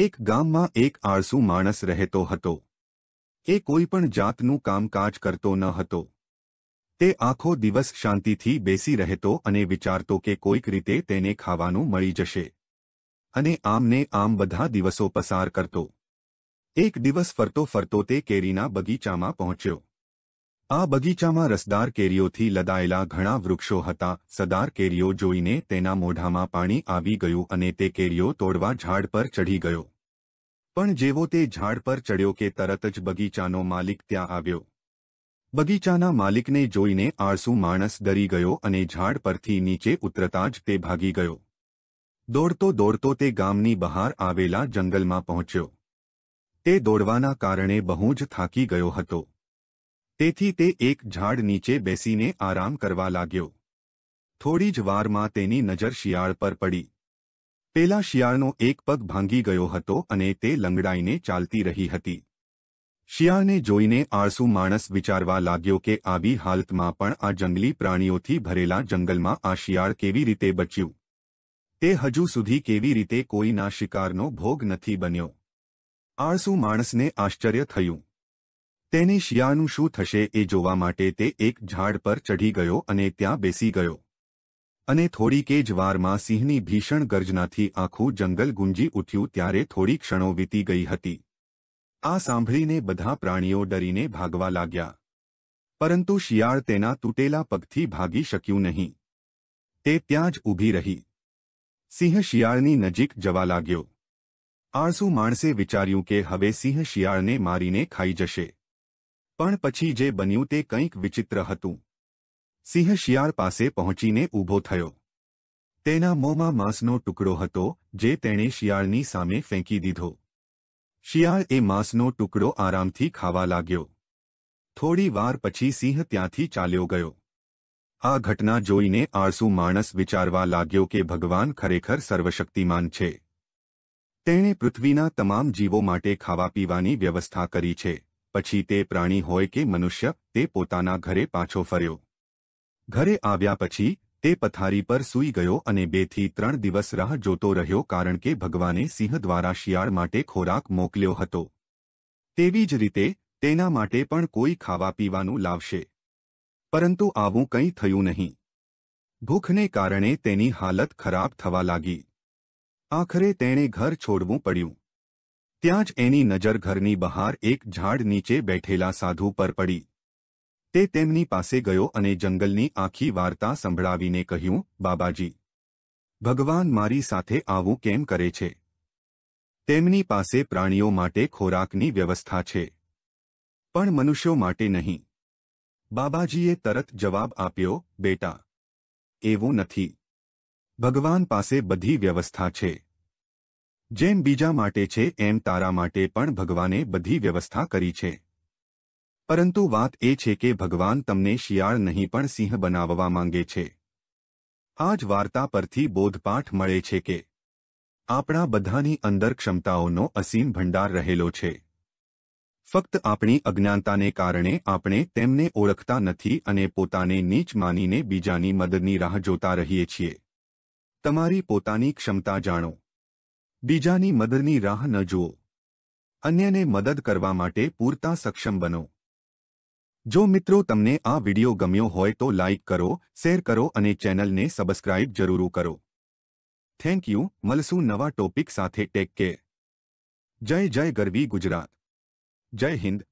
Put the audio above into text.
એક ગામમાં એક આળસુ માણસ રહેતો હતો એ કોઈ પણ જાતનું કામકાજ કરતો ન હતો તે આખો દિવસ શાંતિથી બેસી રહેતો અને વિચારતો કે કોઈક રીતે તેને ખાવાનું મળી જશે અને આમને આમ બધા દિવસો પસાર કરતો એક દિવસ ફરતો ફરતો તે કેરીના બગીચામાં પહોંચ્યો આ બગીચામાં રસદાર કેરીઓથી લદાયેલા ઘણા વૃક્ષો હતા સદાર કેરીઓ જોઈને તેના મોઢામાં પાણી આવી ગયું અને તે કેરીઓ તોડવા ઝાડ પર ચઢી ગયો પણ જેવો તે ઝાડ પર ચડ્યો કે તરત જ બગીચાનો માલિક ત્યાં આવ્યો બગીચાના માલિકને જોઈને આળસુ માણસ ડરી ગયો અને ઝાડ પરથી નીચે ઉતરતા જ તે ભાગી ગયો દોડતો દોડતો તે ગામની બહાર આવેલા જંગલમાં પહોંચ્યો તે દોડવાના કારણે બહુ જ થાકી ગયો હતો તેથી તે એક ઝાડ નીચે બેસીને આરામ કરવા લાગ્યો થોડી જ વારમાં તેની નજર શિયાળ પર પડી પેલા શિયાળનો એક પગ ભાંગી ગયો હતો અને તે લંગડાઈને ચાલતી રહી હતી શિયાળને જોઈને આળસુ માણસ વિચારવા લાગ્યો કે આવી હાલતમાં પણ આ જંગલી પ્રાણીઓથી ભરેલા જંગલમાં આ શિયાળ કેવી રીતે બચ્યું તે હજુ સુધી કેવી રીતે કોઈના શિકારનો ભોગ નથી બન્યો આળસુ માણસને આશ્ચર્ય થયું તેને શિયાળનું શું થશે એ જોવા માટે તે એક ઝાડ પર ચઢી ગયો અને ત્યાં બેસી ગયો અને થોડીકે જ વારમાં સિંહની ભીષણ ગર્જનાથી આખું જંગલ ગુંજી ઉઠ્યું ત્યારે થોડી ક્ષણો વીતી ગઈ હતી આ સાંભળીને બધા પ્રાણીઓ ડરીને ભાગવા લાગ્યા પરંતુ શિયાળ તેના તૂટેલા પગથી ભાગી શક્યું નહીં તે ત્યાં જ ઊભી રહી સિંહ શિયાળની નજીક જવા લાગ્યો આળસુ માણસે વિચાર્યું કે હવે સિંહ શિયાળને મારીને ખાઈ જશે પણ પછી જે બન્યું તે કંઈક વિચિત્ર હતું સિંહ શિયાળ પાસે પહોંચીને ઊભો થયો તેના મોંમાં માંસનો ટુકડો હતો જે તેણે શિયાળની સામે ફેંકી દીધો શિયાળ એ માંસનો ટુકડો આરામથી ખાવા લાગ્યો થોડી વાર પછી સિંહ ત્યાંથી ચાલ્યો ગયો આ ઘટના જોઈને આળસુ માણસ વિચારવા લાગ્યો કે ભગવાન ખરેખર સર્વશક્તિમાન છે તેણે પૃથ્વીના તમામ જીવો માટે ખાવા પીવાની વ્યવસ્થા કરી છે પછી તે પ્રાણી હોય કે મનુષ્ય તે પોતાના ઘરે પાછો ફર્યો ઘરે આવ્યા પછી તે પથારી પર સૂઈ ગયો અને બેથી ત્રણ દિવસ રાહ જોતો રહ્યો કારણ કે ભગવાને સિંહ દ્વારા શિયાળ માટે ખોરાક મોકલ્યો હતો તેવી જ રીતે તેના માટે પણ કોઈ ખાવા પીવાનું લાવશે પરંતુ આવું કંઈ થયું નહીં ભૂખને કારણે તેની હાલત ખરાબ થવા લાગી આખરે તેણે ઘર છોડવું પડ્યું ત્યાં જ એની નજર ઘરની બહાર એક ઝાડ નીચે બેઠેલા સાધુ પર પડી તે તેમની પાસે ગયો અને જંગલની આખી વાર્તા સંભળાવીને કહ્યું બાબાજી ભગવાન મારી સાથે આવું કેમ કરે છે તેમની પાસે પ્રાણીઓ માટે ખોરાકની વ્યવસ્થા છે પણ મનુષ્યો માટે નહીં બાબાજીએ તરત જવાબ આપ્યો બેટા એવું નથી ભગવાન પાસે બધી વ્યવસ્થા છે જેમ બીજા માટે છે એમ તારા માટે પણ ભગવાને બધી વ્યવસ્થા કરી છે પરંતુ વાત એ છે કે ભગવાન તમને શિયાળ નહીં પણ સિંહ બનાવવા માંગે છે આ જ વાર્તા પરથી બોધપાઠ મળે છે કે આપણા બધાની અંદર ક્ષમતાઓનો અસીમ ભંડાર રહેલો છે ફક્ત આપણી અજ્ઞાનતાને કારણે આપણે તેમને ઓળખતા નથી અને પોતાને નીચ માનીને બીજાની મદદની રાહ જોતા રહીએ છીએ તમારી પોતાની ક્ષમતા જાણો બીજાની મદદની રાહ ન જુઓ અન્યને મદદ કરવા માટે પૂરતા સક્ષમ બનો જો મિત્રો તમને આ વિડિયો ગમ્યો હોય તો લાઇક કરો શેર કરો અને ચેનલને સબસ્ક્રાઇબ જરૂરું કરો થેન્ક યુ મળશું નવા ટોપિક સાથે ટેક કેર જય જય ગરવી ગુજરાત જય હિન્દ